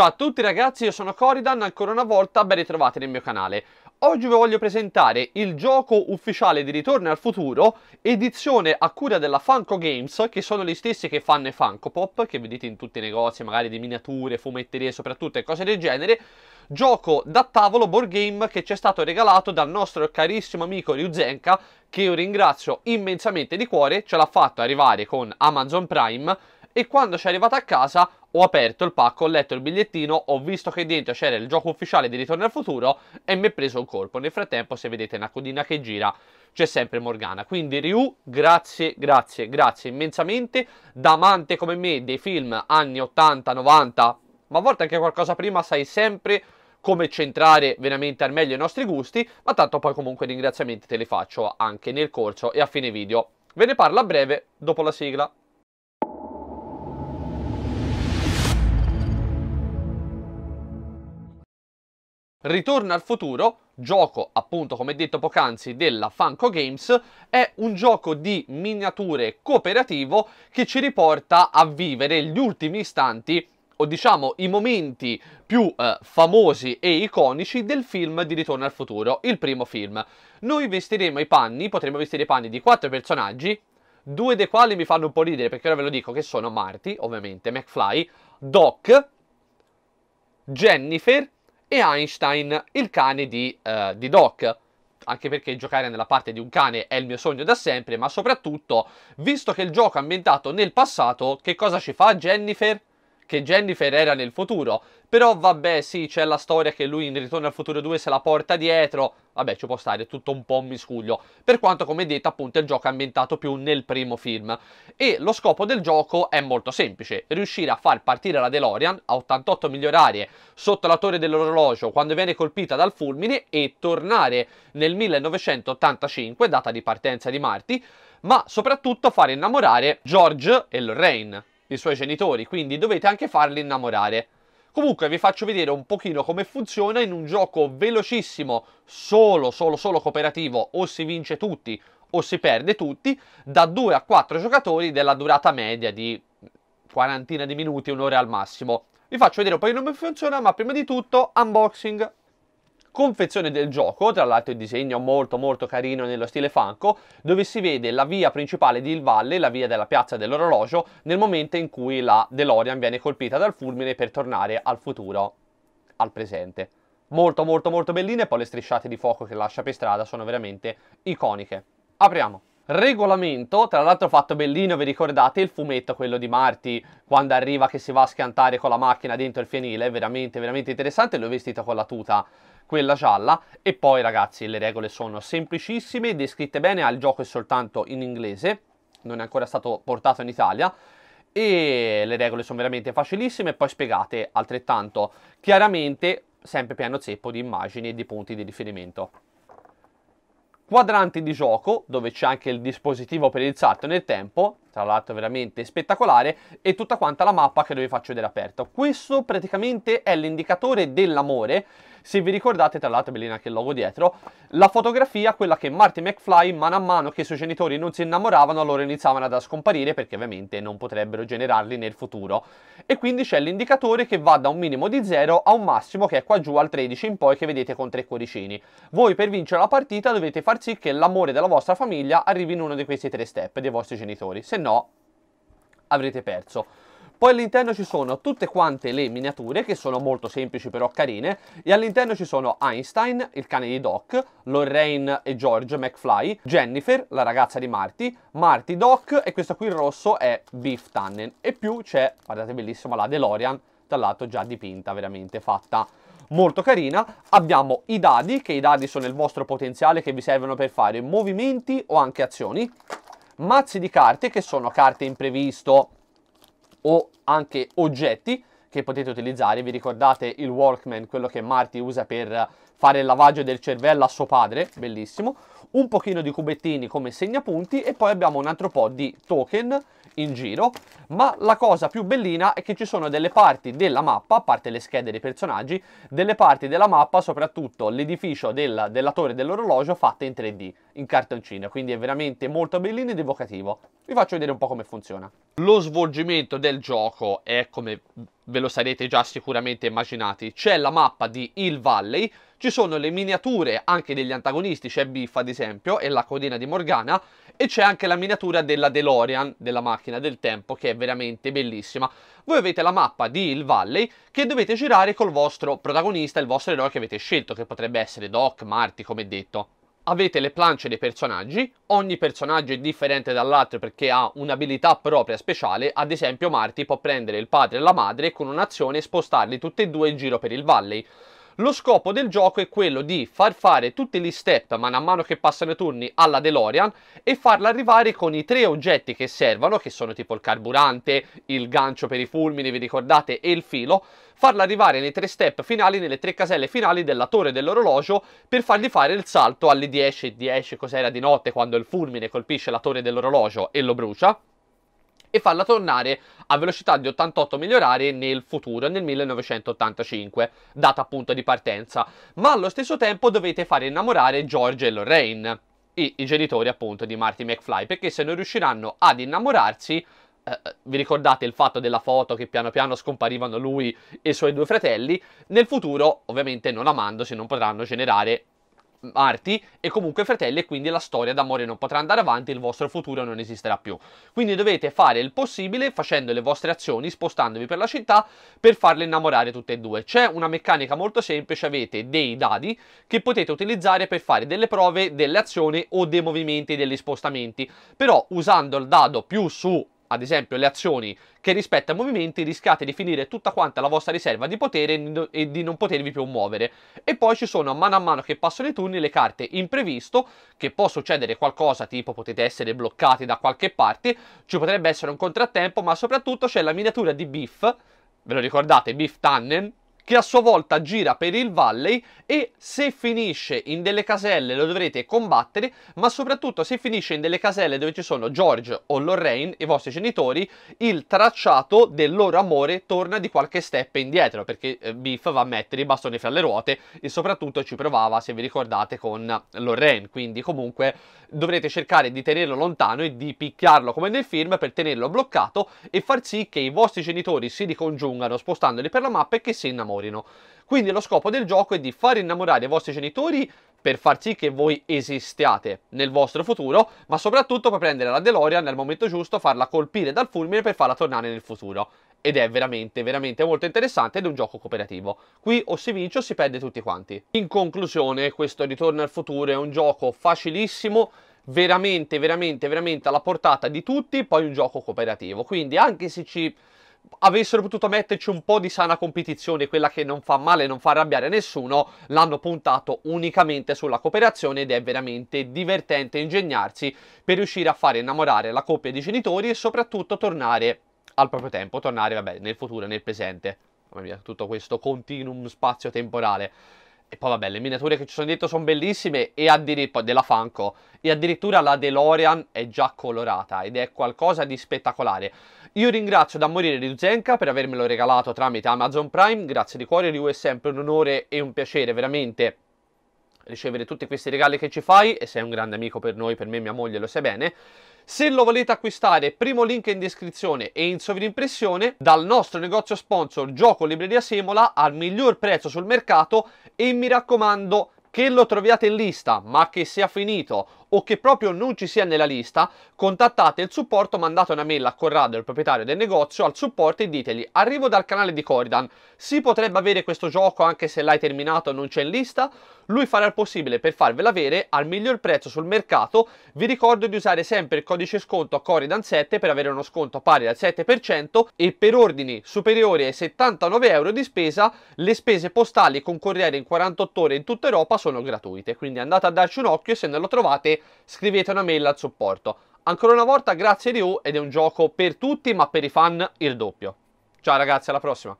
Ciao a tutti ragazzi, io sono Coridan, ancora una volta ben ritrovati nel mio canale. Oggi vi voglio presentare il gioco ufficiale di Ritorno al Futuro, edizione a cura della Funko Games, che sono gli stessi che fanno i Funko Pop, che vedete in tutti i negozi, magari di miniature, fumetterie soprattutto e cose del genere. Gioco da tavolo board game che ci è stato regalato dal nostro carissimo amico Ryuzenka, che io ringrazio immensamente di cuore, ce l'ha fatto arrivare con Amazon Prime, e quando ci è arrivata a casa ho aperto il pacco, ho letto il bigliettino, ho visto che dentro c'era il gioco ufficiale di Ritorno al Futuro e mi è preso un colpo. Nel frattempo, se vedete una codina che gira, c'è sempre Morgana. Quindi Ryu, grazie, grazie, grazie immensamente. Da amante come me dei film anni 80, 90, ma a volte anche qualcosa prima, sai sempre come centrare veramente al meglio i nostri gusti, ma tanto poi comunque ringraziamenti te li faccio anche nel corso e a fine video. Ve ne parlo a breve dopo la sigla. Ritorno al futuro, gioco appunto come detto poc'anzi della Funko Games, è un gioco di miniature cooperativo che ci riporta a vivere gli ultimi istanti o diciamo i momenti più eh, famosi e iconici del film di Ritorno al futuro, il primo film. Noi vestiremo i panni, potremo vestire i panni di quattro personaggi, due dei quali mi fanno un po' ridere perché ora ve lo dico che sono Marty, ovviamente, McFly, Doc, Jennifer e Einstein, il cane di, uh, di Doc anche perché giocare nella parte di un cane è il mio sogno da sempre, ma soprattutto, visto che il gioco è ambientato nel passato, che cosa ci fa Jennifer? Che Jennifer era nel futuro, però vabbè, sì, c'è la storia che lui in Ritorno al Futuro 2 se la porta dietro. Vabbè, ci può stare, tutto un po' un miscuglio. Per quanto, come detto, appunto, il gioco è ambientato più nel primo film. E lo scopo del gioco è molto semplice. Riuscire a far partire la DeLorean a 88 miglia orarie sotto la torre dell'orologio quando viene colpita dal fulmine e tornare nel 1985, data di partenza di Marty, ma soprattutto far innamorare George e Lorraine, i suoi genitori. Quindi dovete anche farli innamorare. Comunque vi faccio vedere un pochino come funziona in un gioco velocissimo, solo, solo, solo cooperativo, o si vince tutti o si perde tutti, da 2 a 4 giocatori della durata media di quarantina di minuti, un'ora al massimo. Vi faccio vedere un poi come funziona, ma prima di tutto unboxing confezione del gioco, tra l'altro il disegno molto molto carino nello stile Funko, dove si vede la via principale di Il Valle, la via della piazza dell'orologio, nel momento in cui la DeLorean viene colpita dal fulmine per tornare al futuro, al presente. Molto molto molto belline e poi le strisciate di fuoco che lascia per strada sono veramente iconiche. Apriamo! regolamento, tra l'altro fatto bellino, vi ricordate il fumetto, quello di Marty, quando arriva che si va a schiantare con la macchina dentro il fienile, veramente, veramente interessante, l'ho vestito con la tuta quella gialla e poi ragazzi le regole sono semplicissime, descritte bene, al gioco è soltanto in inglese, non è ancora stato portato in Italia e le regole sono veramente facilissime e poi spiegate altrettanto chiaramente sempre piano zeppo di immagini e di punti di riferimento quadrante di gioco dove c'è anche il dispositivo per il salto nel tempo tra l'altro veramente spettacolare, e tutta quanta la mappa che vi faccio vedere aperta. Questo praticamente è l'indicatore dell'amore, se vi ricordate tra l'altro bellina anche il logo dietro, la fotografia, quella che Marty McFly mano a mano che i suoi genitori non si innamoravano, allora iniziavano ad scomparire perché ovviamente non potrebbero generarli nel futuro. E quindi c'è l'indicatore che va da un minimo di 0 a un massimo che è qua giù al 13 in poi che vedete con tre cuoricini. Voi per vincere la partita dovete far sì che l'amore della vostra famiglia arrivi in uno di questi tre step dei vostri genitori, se no avrete perso. Poi all'interno ci sono tutte quante le miniature, che sono molto semplici però carine, e all'interno ci sono Einstein, il cane di Doc, Lorraine e George McFly, Jennifer, la ragazza di Marty, Marty Doc, e questo qui in rosso è Beef Tannen. E più c'è, guardate bellissima, la DeLorean, tra l'altro già dipinta, veramente fatta molto carina. Abbiamo i dadi, che i dadi sono il vostro potenziale che vi servono per fare movimenti o anche azioni mazzi di carte che sono carte imprevisto o anche oggetti che potete utilizzare. Vi ricordate il Walkman, quello che Marty usa per fare il lavaggio del cervello a suo padre, bellissimo. Un pochino di cubettini come segnapunti e poi abbiamo un altro po' di token in giro, ma la cosa più bellina è che ci sono delle parti della mappa, a parte le schede dei personaggi, delle parti della mappa, soprattutto l'edificio del, della torre dell'orologio fatte in 3D, in cartoncino, quindi è veramente molto bellino ed evocativo. Vi faccio vedere un po' come funziona. Lo svolgimento del gioco è come ve lo sarete già sicuramente immaginati. C'è la mappa di Hill Valley, ci sono le miniature anche degli antagonisti, c'è Biff ad esempio e la codina di Morgana e c'è anche la miniatura della DeLorean, della macchina del tempo, che è veramente bellissima. Voi avete la mappa di Hill Valley che dovete girare col vostro protagonista, il vostro eroe che avete scelto, che potrebbe essere Doc, Marty come detto avete le planche dei personaggi, ogni personaggio è differente dall'altro perché ha un'abilità propria speciale, ad esempio Marty può prendere il padre e la madre con un'azione e spostarli tutti e due in giro per il valley. Lo scopo del gioco è quello di far fare tutti gli step man mano che passano i turni alla DeLorean e farla arrivare con i tre oggetti che servono, che sono tipo il carburante, il gancio per i fulmini, vi ricordate, e il filo, farla arrivare nei tre step finali, nelle tre caselle finali della torre dell'orologio per fargli fare il salto alle 10, 10 cos'era di notte quando il fulmine colpisce la torre dell'orologio e lo brucia e farla tornare a velocità di 88 migliorare nel futuro, nel 1985, data appunto di partenza. Ma allo stesso tempo dovete fare innamorare George e Lorraine, i, i genitori appunto di Marty McFly, perché se non riusciranno ad innamorarsi, eh, eh vi ricordate il fatto della foto che piano piano scomparivano lui e i suoi due fratelli? Nel futuro, ovviamente non amandosi, non potranno generare arti e comunque fratelli e quindi la storia d'amore non potrà andare avanti, il vostro futuro non esisterà più. Quindi dovete fare il possibile facendo le vostre azioni, spostandovi per la città per farle innamorare tutte e due. C'è una meccanica molto semplice, avete dei dadi che potete utilizzare per fare delle prove, delle azioni o dei movimenti, degli spostamenti, però usando il dado più su ad esempio le azioni che rispetta i movimenti, rischiate di finire tutta quanta la vostra riserva di potere e di non potervi più muovere. E poi ci sono, a mano a mano che passano i turni, le carte imprevisto, che può succedere qualcosa, tipo potete essere bloccati da qualche parte, ci potrebbe essere un contrattempo, ma soprattutto c'è la miniatura di Biff, ve lo ricordate, Biff Tannen, che a sua volta gira per il valley e se finisce in delle caselle lo dovrete combattere, ma soprattutto se finisce in delle caselle dove ci sono George o Lorraine, i vostri genitori, il tracciato del loro amore torna di qualche step indietro, perché eh, Biff va a mettere i bastoni fra le ruote e soprattutto ci provava, se vi ricordate, con Lorraine, quindi comunque dovrete cercare di tenerlo lontano e di picchiarlo come nel film per tenerlo bloccato e far sì che i vostri genitori si ricongiungano spostandoli per la mappa e che si innamorino innamorino. Quindi lo scopo del gioco è di far innamorare i vostri genitori per far sì che voi esistiate nel vostro futuro, ma soprattutto per prendere la DeLorean nel momento giusto, farla colpire dal fulmine per farla tornare nel futuro. Ed è veramente, veramente molto interessante ed è un gioco cooperativo. Qui o si vince o si perde tutti quanti. In conclusione, questo Ritorno al futuro è un gioco facilissimo, veramente, veramente, veramente alla portata di tutti, poi un gioco cooperativo. Quindi anche se ci avessero potuto metterci un po' di sana competizione, quella che non fa male, non fa arrabbiare nessuno, l'hanno puntato unicamente sulla cooperazione ed è veramente divertente ingegnarsi per riuscire a fare innamorare la coppia di genitori e soprattutto tornare al proprio tempo, tornare vabbè, nel futuro, nel presente. Mamma mia, tutto questo continuum spazio-temporale. E poi vabbè, le miniature che ci sono dietro sono bellissime e addirittura della Funko e addirittura la DeLorean è già colorata ed è qualcosa di spettacolare. Io ringrazio da morire Ryuzenka per avermelo regalato tramite Amazon Prime, grazie di cuore, Ryu è sempre un onore e un piacere veramente ricevere tutti questi regali che ci fai e sei un grande amico per noi, per me e mia moglie lo sai bene. Se lo volete acquistare, primo link in descrizione e in sovrimpressione dal nostro negozio sponsor Gioco Libreria Semola al miglior prezzo sul mercato e mi raccomando che lo troviate in lista ma che sia finito o che proprio non ci sia nella lista, contattate il supporto, mandate una mail a Corrado, il proprietario del negozio, al supporto e ditegli arrivo dal canale di Corridan, si potrebbe avere questo gioco anche se l'hai terminato e non c'è in lista? Lui farà il possibile per farvelo avere al miglior prezzo sul mercato, vi ricordo di usare sempre il codice sconto coridan 7 per avere uno sconto pari al 7% e per ordini superiori ai 79 euro di spesa le spese postali con corriere in 48 ore in tutta Europa sono gratuite, quindi andate a darci un occhio e se non lo trovate scrivete una mail al supporto. Ancora una volta grazie Ryu ed è un gioco per tutti ma per i fan il doppio. Ciao ragazzi, alla prossima!